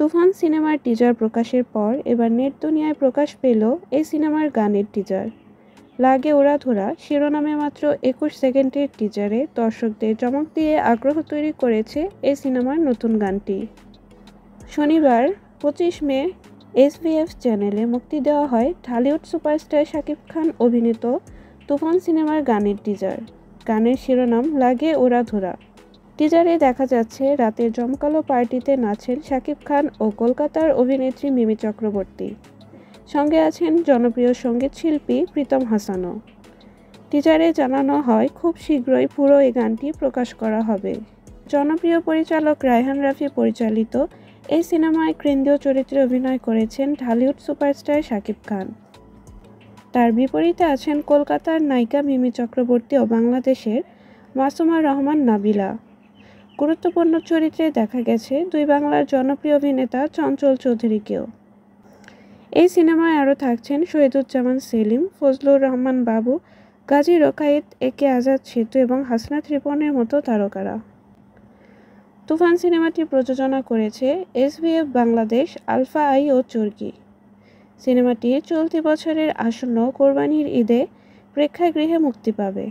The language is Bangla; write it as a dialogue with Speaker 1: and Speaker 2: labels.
Speaker 1: তুফান সিনেমার টিজার প্রকাশের পর এবার নেট দুনিয়ায় প্রকাশ পেল এই সিনেমার গানের টিজার লাগে ওরা ধরা শিরোনামে মাত্র একুশ সেকেন্ডের টিজারে দর্শকদের চমক দিয়ে আগ্রহ তৈরি করেছে এই সিনেমার নতুন গানটি শনিবার পঁচিশ মে এসভিএফ চ্যানেলে মুক্তি দেওয়া হয় ঢালিউড সুপারস্টার শাকিব খান অভিনীত তুফান সিনেমার গানের টিজার গানের শিরোনাম লাগে ওরা ধরা টিজারে দেখা যাচ্ছে রাতের জমকালো পার্টিতে নাচেন শাকিব খান ও কলকাতার অভিনেত্রী মিমি চক্রবর্তী সঙ্গে আছেন জনপ্রিয় সঙ্গীত শিল্পী প্রীতম হাসানও টিজারে জানানো হয় খুব শীঘ্রই পুরো এই গানটি প্রকাশ করা হবে জনপ্রিয় পরিচালক রায়হান রাফি পরিচালিত এই সিনেমায় কেন্দ্রীয় চরিত্রে অভিনয় করেছেন ঢালিউড সুপারস্টার শাকিব খান তার বিপরীতে আছেন কলকাতার নায়িকা মিমি চক্রবর্তী ও বাংলাদেশের মাসুমা রহমান নাবিলা গুরুত্বপূর্ণ চরিত্রে দেখা গেছে দুই বাংলার জনপ্রিয় অভিনেতা চঞ্চল চৌধুরীকেও এই সিনেমায় আরও থাকছেন শহীদুজ্জামান সেলিম ফজলুর রহমান বাবু গাজী রোকায়েত একে আজাদ সেতু এবং হাসনা ত্রিপনের মতো তারকারা তুফান সিনেমাটি প্রযোজনা করেছে এসবিএফ বাংলাদেশ আলফা আই ও চর্কি সিনেমাটি চলতি বছরের আসন্ন কোরবানির ঈদে প্রেক্ষাগৃহে মুক্তি পাবে